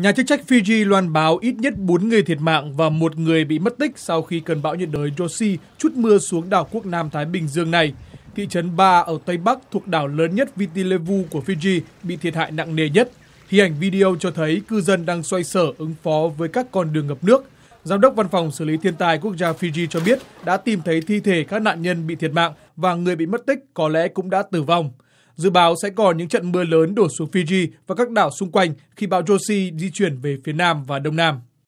Nhà chức trách Fiji loan báo ít nhất 4 người thiệt mạng và một người bị mất tích sau khi cơn bão nhiệt đới Josie chút mưa xuống đảo quốc Nam Thái Bình Dương này. Thị trấn Ba ở Tây Bắc thuộc đảo lớn nhất Vitilevu của Fiji bị thiệt hại nặng nề nhất. Hình ảnh video cho thấy cư dân đang xoay sở ứng phó với các con đường ngập nước. Giám đốc Văn phòng xử lý thiên tai quốc gia Fiji cho biết đã tìm thấy thi thể các nạn nhân bị thiệt mạng và người bị mất tích có lẽ cũng đã tử vong. Dự báo sẽ còn những trận mưa lớn đổ xuống Fiji và các đảo xung quanh khi bão Josie di chuyển về phía nam và đông nam.